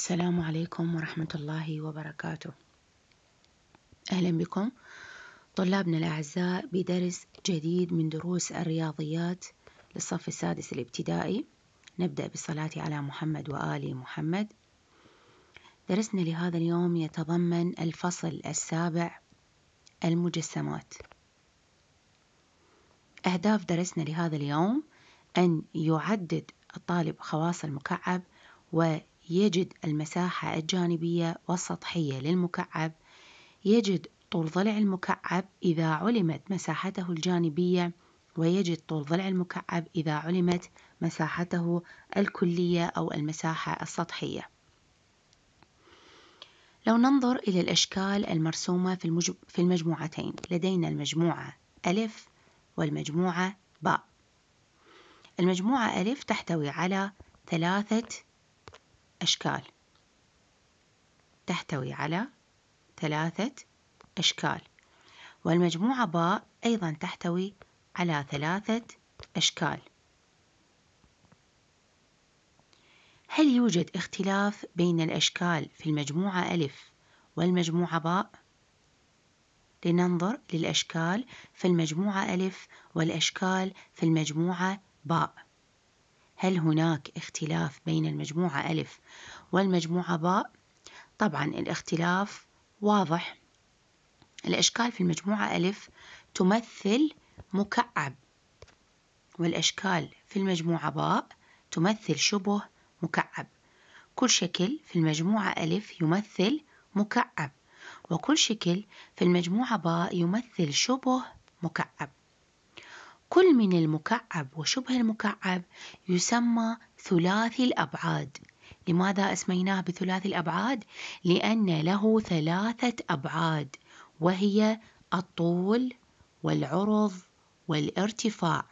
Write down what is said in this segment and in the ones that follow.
السلام عليكم ورحمة الله وبركاته. أهلا بكم طلابنا الأعزاء بدرس جديد من دروس الرياضيات للصف السادس الابتدائي. نبدأ بالصلاة على محمد وآل محمد. درسنا لهذا اليوم يتضمن الفصل السابع المجسمات. أهداف درسنا لهذا اليوم أن يعدد الطالب خواص المكعب و يجد المساحة الجانبية والسطحية للمكعب يجد طول ضلع المكعب إذا علمت مساحته الجانبية ويجد طول ضلع المكعب إذا علمت مساحته الكلية أو المساحة السطحية لو ننظر إلى الأشكال المرسومة في المجموعتين لدينا المجموعة ألف والمجموعة باء المجموعة ألف تحتوي على ثلاثة أشكال تحتوي على ثلاثة أشكال والمجموعة باء أيضا تحتوي على ثلاثة أشكال هل يوجد اختلاف بين الأشكال في المجموعة ألف والمجموعة باء؟ لننظر للأشكال في المجموعة ألف والأشكال في المجموعة باء هل هناك اختلاف بين المجموعة ألف والمجموعة باء؟ طبعا الاختلاف واضح الأشكال في المجموعة ألف تمثل مكعب والأشكال في المجموعة باء تمثل شبه مكعب كل شكل في المجموعة ألف يمثل مكعب وكل شكل في المجموعة باء يمثل شبه مكعب كل من المكعب وشبه المكعب يسمى ثلاثي الأبعاد لماذا أسميناه بثلاثي الأبعاد؟ لأن له ثلاثة أبعاد وهي الطول والعرض والارتفاع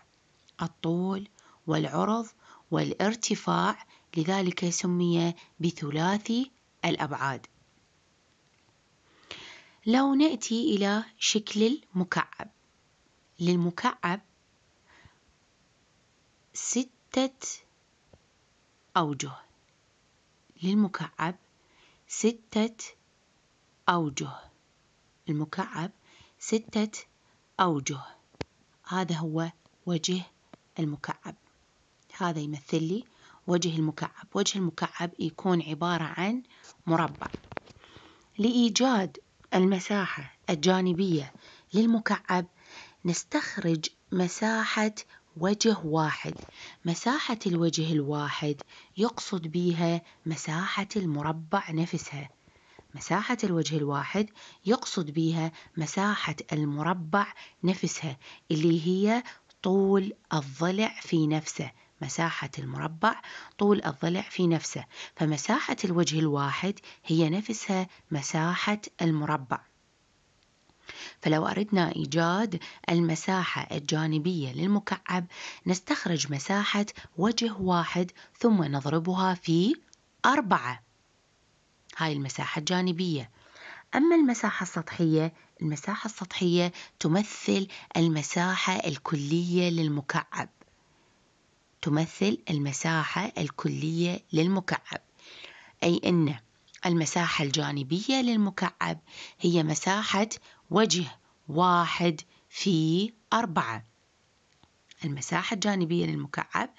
الطول والعرض والارتفاع لذلك سمي بثلاثي الأبعاد لو نأتي إلى شكل المكعب للمكعب ستة أوجه للمكعب ستة أوجه المكعب ستة أوجه هذا هو وجه المكعب هذا يمثل لي وجه المكعب وجه المكعب يكون عبارة عن مربع لإيجاد المساحة الجانبية للمكعب نستخرج مساحة وجه واحد مساحة الوجه الواحد يقصد بها مساحة المربع نفسها مساحة الوجه الواحد يقصد بها مساحة المربع نفسها اللي هي طول الضلع في نفسه مساحة المربع طول الضلع في نفسه فمساحة الوجه الواحد هي نفسها مساحة المربع فلو أردنا إيجاد المساحة الجانبية للمكعب نستخرج مساحة وجه واحد ثم نضربها في أربعة هاي المساحة الجانبية أما المساحة السطحية المساحة السطحية تمثل المساحة الكلية للمكعب تمثل المساحة الكلية للمكعب أي أن المساحة الجانبية للمكعب هي مساحة وجه واحد في أربعة المساحة الجانبية للمكعب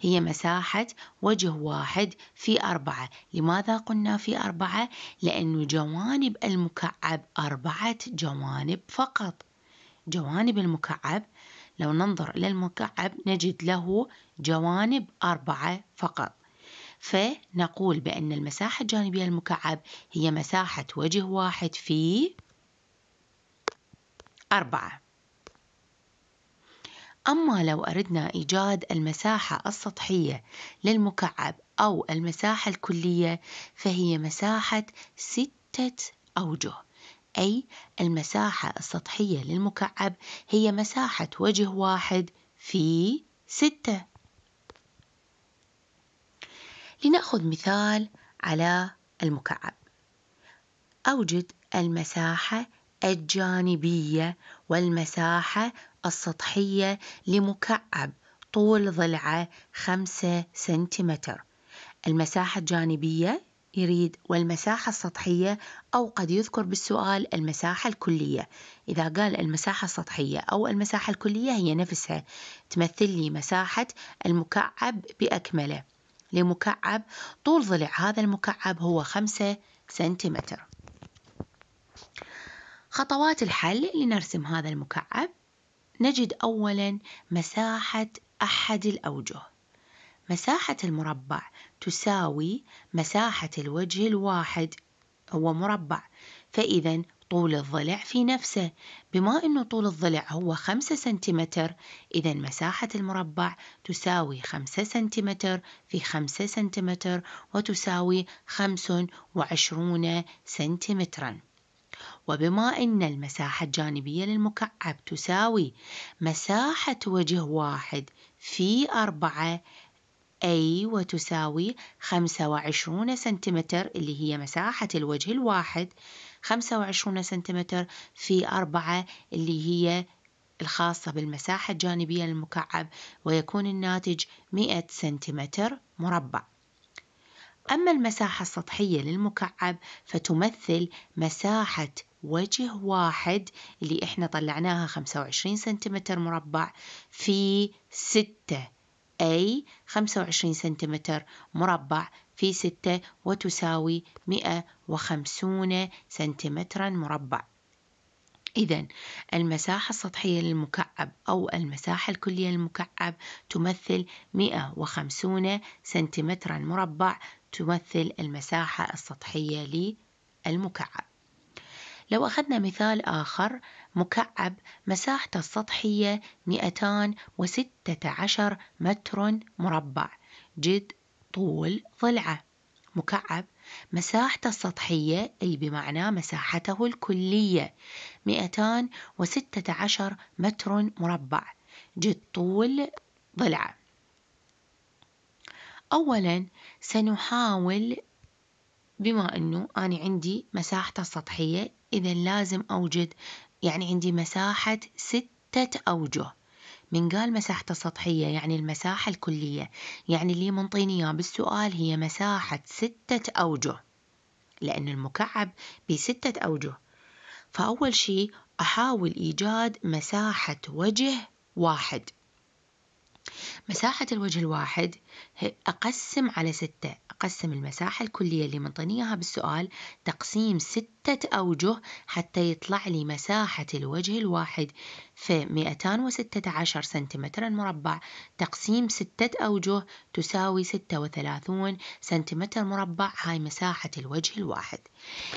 هي مساحة وجه واحد في أربعة لماذا قلنا في أربعة؟ لأن جوانب المكعب أربعة جوانب فقط جوانب المكعب لو ننظر إلى المكعب نجد له جوانب أربعة فقط فنقول بأن المساحة الجانبية للمكعب هي مساحة وجه واحد في أربعة أما لو أردنا إيجاد المساحة السطحية للمكعب أو المساحة الكلية فهي مساحة ستة أوجه أي المساحة السطحية للمكعب هي مساحة وجه واحد في ستة لنأخذ مثال على المكعب أوجد المساحة الجانبية والمساحة السطحية لمكعب طول ضلعه 5 سنتيمتر المساحة الجانبية يريد والمساحة السطحية أو قد يذكر بالسؤال المساحة الكلية إذا قال المساحة السطحية أو المساحة الكلية هي نفسها تمثل لي مساحة المكعب بأكمله لمكعب طول ضلع هذا المكعب هو 5 سنتيمتر خطوات الحل لنرسم هذا المكعب نجد أولا مساحة أحد الأوجه مساحة المربع تساوي مساحة الوجه الواحد هو مربع فإذا طول الضلع في نفسه بما أنه طول الضلع هو خمسة سنتيمتر إذا مساحة المربع تساوي خمسة سنتيمتر في خمسة سنتيمتر وتساوي خمس وعشرون سنتيمتراً وبما أن المساحة الجانبية للمكعب تساوي مساحة وجه واحد في أربعة أي وتساوي خمسة وعشرون سنتيمتر اللي هي مساحة الوجه الواحد خمسة وعشرون سنتيمتر في أربعة اللي هي الخاصة بالمساحة الجانبية للمكعب ويكون الناتج 100 سنتيمتر مربع أما المساحة السطحية للمكعب فتمثل مساحة وجه واحد اللي احنا طلعناها 25 سنتيمتر مربع في 6 أي 25 سنتيمتر مربع في 6 وتساوي 150 سنتيمترا مربع إذا المساحة السطحية للمكعب أو المساحة الكلية للمكعب تمثل 150 سنتيمترا مربع تمثل المساحة السطحية للمكعب لو أخذنا مثال آخر مكعب مساحته السطحية 216 متر مربع جد طول ضلعة مكعب مساحته السطحية أي بمعنى مساحته الكلية 216 متر مربع جد طول ضلعة أولا سنحاول بما أنه أنا عندي مساحته السطحية إذا لازم أوجد يعني عندي مساحة ستة أوجه من قال مساحته السطحية يعني المساحة الكلية يعني اللي منطيني إياه بالسؤال هي مساحة ستة أوجه لأن المكعب بستة أوجه فأول شيء أحاول إيجاد مساحة وجه واحد مساحة الوجه الواحد أقسم على ستة أقسم المساحة الكلية اللي منطيني إياها بالسؤال تقسيم ستة أوجه حتى يطلع لي مساحة الوجه الواحد ف 216 سنتيمترا مربع تقسيم ستة أوجه تساوي 36 سنتيمتر مربع هاي مساحة الوجه الواحد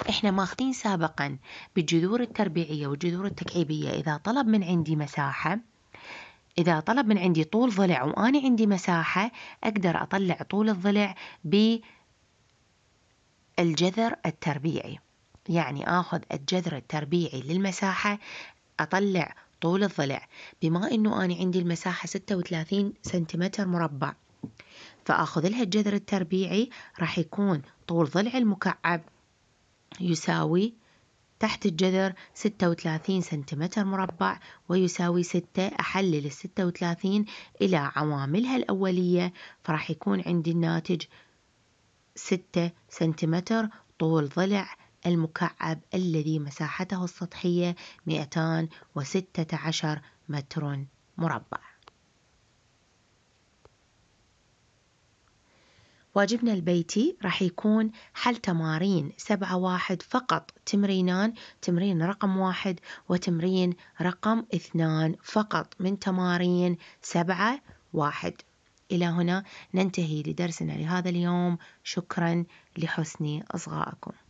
احنا ماخذين سابقا بالجذور التربيعية والجذور التكعيبية إذا طلب من عندي مساحة إذا طلب من عندي طول ضلع وأنا عندي مساحة أقدر أطلع طول الضلع بالجذر التربيعي يعني آخذ الجذر التربيعي للمساحة أطلع طول الضلع بما أنه أنا عندي المساحة 36 سنتيمتر مربع فآخذ لها الجذر التربيعي راح يكون طول ضلع المكعب يساوي تحت الجذر 36 سنتيمتر مربع ويساوي 6 أحلل ال 36 إلى عواملها الأولية فراح يكون عندي الناتج 6 سنتيمتر طول ضلع المكعب الذي مساحته السطحية 216 متر مربع واجبنا البيتي راح يكون حل تمارين سبعة واحد فقط تمرينان تمرين رقم واحد وتمرين رقم اثنان فقط من تمارين سبعة واحد إلى هنا ننتهي لدرسنا لهذا اليوم شكرا لحسن إصغائكم